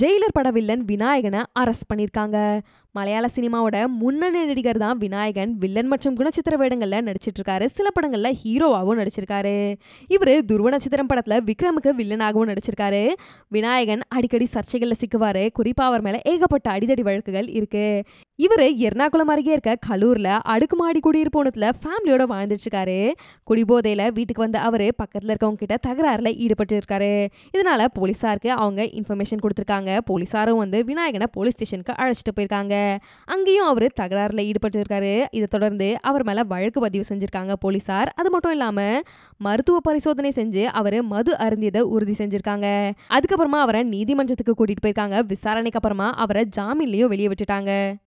Jailer பட villain விநாயகனை arrest பண்ணியிருக்காங்க மலையாள சினிமாவோட முன்னணி நடிகர் தான் விநாயகன் வில்லன் மற்றும் குணச்சித்திர வேடங்களில் இருக்காரு சில படங்களில் ஹீரோவாகவும் நடிச்சிருக்காரு இவர் துருவ நட்சத்திரம் படத்தில் விக்ரமுக்கு வில்லனாகவும் நடிச்சிருக்காரு விநாயகன் அடிக்கடி சர்ச்சைகளில் சிக்குவார் குறிப்பாக அவர் மேலே ஏகப்பட்ட அடிதடி வழக்குகள் இருக்குது இவர் எர்ணாகுளம் அருகே இருக்க கலூரில் அடுக்குமாடி குடியிருப்போனத்தில் ஃபேமிலியோட வாழ்ந்துட்டுருக்காரு குடிபோதையில் வீட்டுக்கு வந்த அவர் பக்கத்தில் இருக்கவங்க கிட்ட தகராறில் ஈடுபட்டிருக்காரு இதனால் போலீஸாருக்கு அவங்க இன்ஃபர்மேஷன் கொடுத்துருக்காங்க போலீஸாரும் வந்து விநாயகனை போலீஸ் ஸ்டேஷனுக்கு அழைச்சிட்டு போயிருக்காங்க அங்கேயும் அவர் தகராறில் ஈடுபட்டிருக்காரு இதை தொடர்ந்து அவர் மேலே வழக்கு பதிவு செஞ்சுருக்காங்க போலீஸார் அது மட்டும் இல்லாமல் மருத்துவ பரிசோதனை செஞ்சு அவர் மது அருந்தியதை உறுதி செஞ்சுருக்காங்க அதுக்கப்புறமா அவரை நீதிமன்றத்துக்கு கூட்டிகிட்டு போயிருக்காங்க விசாரணைக்கு அப்புறமா அவரை ஜாமீன்லேயும் வெளியே விட்டுட்டாங்க